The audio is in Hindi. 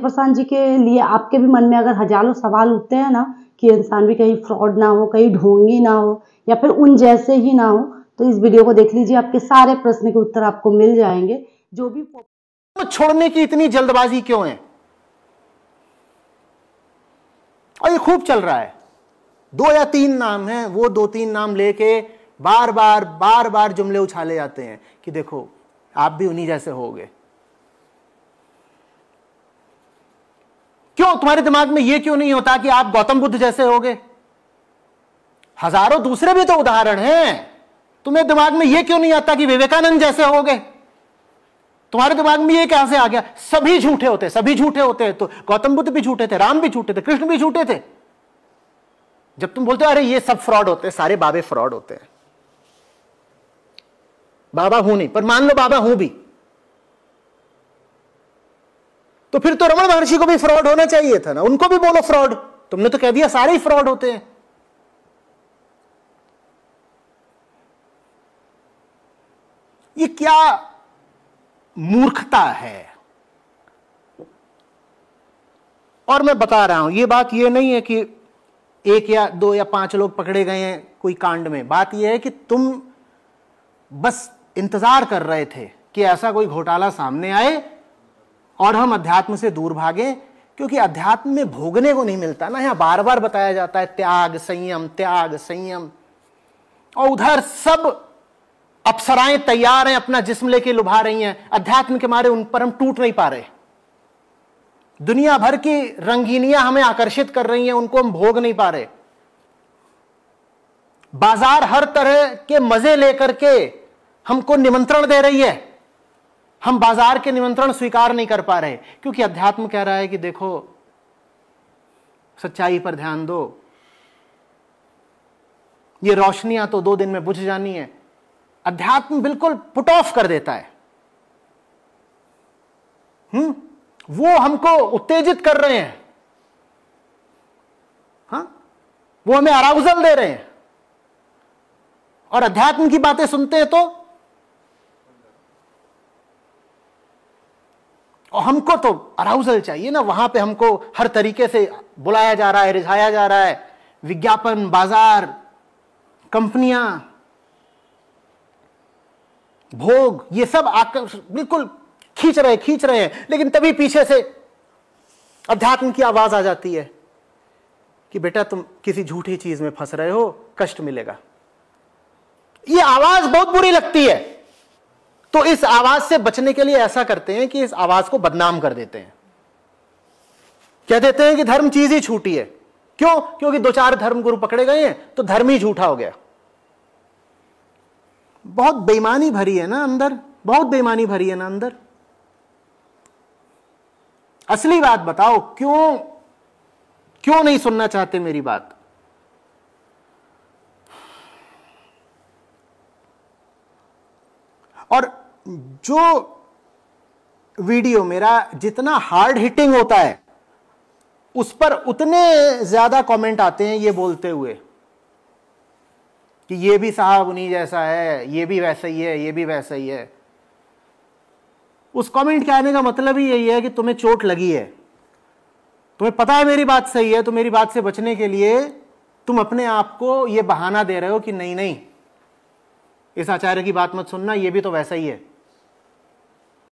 प्रसाद जी के लिए आपके भी मन में अगर हजारों सवाल उठते हैं ना कि इंसान भी कहीं फ्रॉड ना हो कहीं ढोंगी ना हो या फिर उन जैसे ही ना हो तो इस वीडियो को देख लीजिए आपके सारे प्रश्न के उत्तर आपको मिल जाएंगे जो भी तो छोड़ने की इतनी जल्दबाजी क्यों है और ये खूब चल रहा है दो या तीन नाम है वो दो तीन नाम लेके बार बार बार बार जुमले उछाले जाते हैं कि देखो आप भी उन्हीं जैसे होगे क्यों तुम्हारे दिमाग में यह क्यों नहीं होता कि आप गौतम बुद्ध जैसे हो गए हजारों दूसरे भी तो उदाहरण हैं तुम्हें दिमाग में यह क्यों नहीं आता कि विवेकानंद जैसे हो गए तुम्हारे दिमाग में यह कहां से आ गया सभी झूठे होते सभी झूठे होते हैं तो गौतम बुद्ध भी झूठे थे राम भी झूठे थे कृष्ण भी झूठे थे जब तुम बोलते हो अरे ये सब फ्रॉड होते हैं सारे बाबे फ्रॉड होते हैं बाबा हूं नहीं पर मान लो बाबा हूं भी तो फिर तो रमन महर्षि को भी फ्रॉड होना चाहिए था ना उनको भी बोलो फ्रॉड तुमने तो कह दिया सारे ही फ्रॉड होते हैं ये क्या मूर्खता है और मैं बता रहा हूं ये बात ये नहीं है कि एक या दो या पांच लोग पकड़े गए हैं कोई कांड में बात यह है कि तुम बस इंतजार कर रहे थे कि ऐसा कोई घोटाला सामने आए और हम अध्यात्म से दूर भागें क्योंकि अध्यात्म में भोगने को नहीं मिलता ना यहां बार बार बताया जाता है त्याग संयम त्याग संयम और उधर सब अप्सराएं तैयार हैं अपना जिस्म लेके लुभा रही हैं अध्यात्म के मारे उन पर हम टूट नहीं पा रहे दुनिया भर की रंगीनियां हमें आकर्षित कर रही हैं उनको हम भोग नहीं पा रहे बाजार हर तरह के मजे लेकर के हमको निमंत्रण दे रही है हम बाजार के निमंत्रण स्वीकार नहीं कर पा रहे क्योंकि अध्यात्म कह रहा है कि देखो सच्चाई पर ध्यान दो ये रोशनियां तो दो दिन में बुझ जानी है अध्यात्म बिल्कुल पुट ऑफ कर देता है हम्म वो हमको उत्तेजित कर रहे हैं हा? वो हमें अराउजल दे रहे हैं और अध्यात्म की बातें सुनते हैं तो और हमको तो अराउजल चाहिए ना वहां पे हमको हर तरीके से बुलाया जा रहा है रिझाया जा रहा है विज्ञापन बाजार कंपनियां भोग ये सब आकर बिल्कुल खींच रहे खींच रहे हैं लेकिन तभी पीछे से अध्यात्म की आवाज आ जाती है कि बेटा तुम किसी झूठी चीज में फंस रहे हो कष्ट मिलेगा ये आवाज बहुत बुरी लगती है तो इस आवाज से बचने के लिए ऐसा करते हैं कि इस आवाज को बदनाम कर देते हैं कह देते हैं कि धर्म चीज ही छूटी है क्यों क्योंकि दो चार धर्म गुरु पकड़े गए हैं तो धर्म ही झूठा हो गया बहुत बेईमानी भरी है ना अंदर बहुत बेईमानी भरी है ना अंदर असली बात बताओ क्यों क्यों नहीं सुनना चाहते मेरी बात जो वीडियो मेरा जितना हार्ड हिटिंग होता है उस पर उतने ज्यादा कमेंट आते हैं ये बोलते हुए कि ये भी साहब उन्हीं जैसा है ये भी वैसा ही है ये भी वैसा ही है उस कमेंट के आने का मतलब ही यही है कि तुम्हें चोट लगी है तुम्हें पता है मेरी बात सही है तो मेरी बात से बचने के लिए तुम अपने आप को यह बहाना दे रहे हो कि नहीं नहीं इस आचार्य की बात मत सुनना यह भी तो वैसा ही है